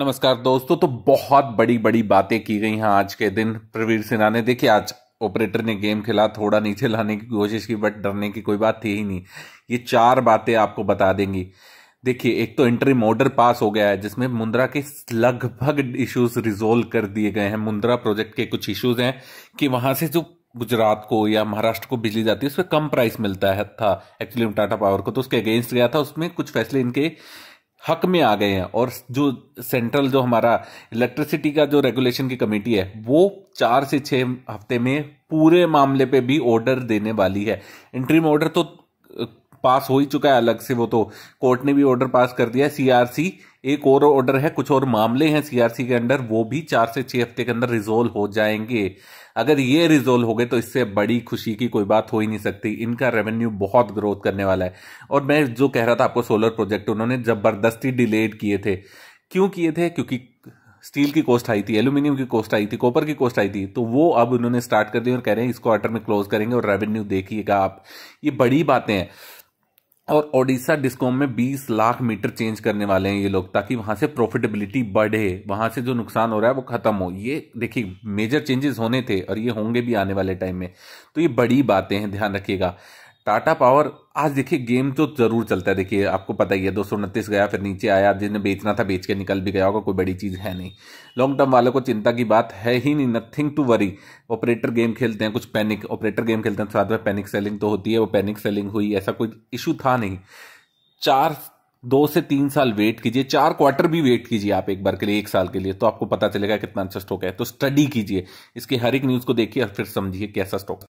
नमस्कार दोस्तों तो बहुत बड़ी बड़ी बातें की गई हैं आज के दिन प्रवीर सिन्हा ने देखिए आज ऑपरेटर ने गेम खेला थोड़ा नीचे लाने की कोशिश की बट डरने की कोई बात थी ही नहीं ये चार बातें आपको बता देंगी देखिए एक तो इंटरिम ऑर्डर पास हो गया है जिसमें मुंद्रा के लगभग इश्यूज रिजोल्व कर दिए गए हैं मुंद्रा प्रोजेक्ट के कुछ इश्यूज हैं कि वहां से जो गुजरात को या महाराष्ट्र को बिजली जाती है उसमें कम प्राइस मिलता है था एक्चुअली टाटा पावर को तो उसके अगेंस्ट गया था उसमें कुछ फैसले इनके हक में आ गए हैं और जो सेंट्रल जो हमारा इलेक्ट्रिसिटी का जो रेगुलेशन की कमेटी है वो चार से छः हफ्ते में पूरे मामले पे भी ऑर्डर देने वाली है इंट्रीम ऑर्डर तो पास हो ही चुका है अलग से वो तो कोर्ट ने भी ऑर्डर पास कर दिया है सीआरसी एक और ऑर्डर है कुछ और मामले हैं सीआरसी के अंदर वो भी चार से छह हफ्ते के अंदर रिजोल्व हो जाएंगे अगर ये रिजोल्व हो गए तो इससे बड़ी खुशी की कोई बात हो ही नहीं सकती इनका रेवेन्यू बहुत ग्रोथ करने वाला है और मैं जो कह रहा था आपको सोलर प्रोजेक्ट उन्होंने जबरदस्ती डिलेड किए थे क्यों किए थे क्योंकि स्टील की कोस्ट आई थी एल्यूमिनियम की कोस्ट आई थी कॉपर की कोस्ट आई थी तो वो अब उन्होंने स्टार्ट कर दी और कह रहे हैं इस क्वार्टर में क्लोज करेंगे और रेवेन्यू देखिएगा आप ये बड़ी बातें हैं और ओडिशा डिस्कॉम में 20 लाख मीटर चेंज करने वाले हैं ये लोग ताकि वहाँ से प्रॉफिटेबिलिटी बढ़े वहाँ से जो नुकसान हो रहा है वो ख़त्म हो ये देखिए मेजर चेंजेस होने थे और ये होंगे भी आने वाले टाइम में तो ये बड़ी बातें हैं ध्यान रखिएगा टाटा पावर आज देखिए गेम तो जरूर चलता है देखिए आपको पता ही है दो सौ उनतीस गया फिर नीचे आया जिन्हें बेचना था बेच के निकल भी गया होगा कोई बड़ी चीज़ है नहीं लॉन्ग टर्म वालों को चिंता की बात है ही नहीं nothing to worry operator game खेलते हैं कुछ पैनिक ऑपरेटर गेम खेलते हैं तो साथ में पैनिक सेलिंग तो होती है वो पैनिक सेलिंग हुई ऐसा कोई इशू था नहीं चार दो से तीन साल वेट कीजिए चार क्वार्टर भी वेट कीजिए आप एक बार के लिए एक साल के लिए तो आपको पता चलेगा कितना अच्छा स्टॉक है तो स्टडी कीजिए इसकी हर एक न्यूज़ को देखिए और फिर समझिए कैसा स्टॉक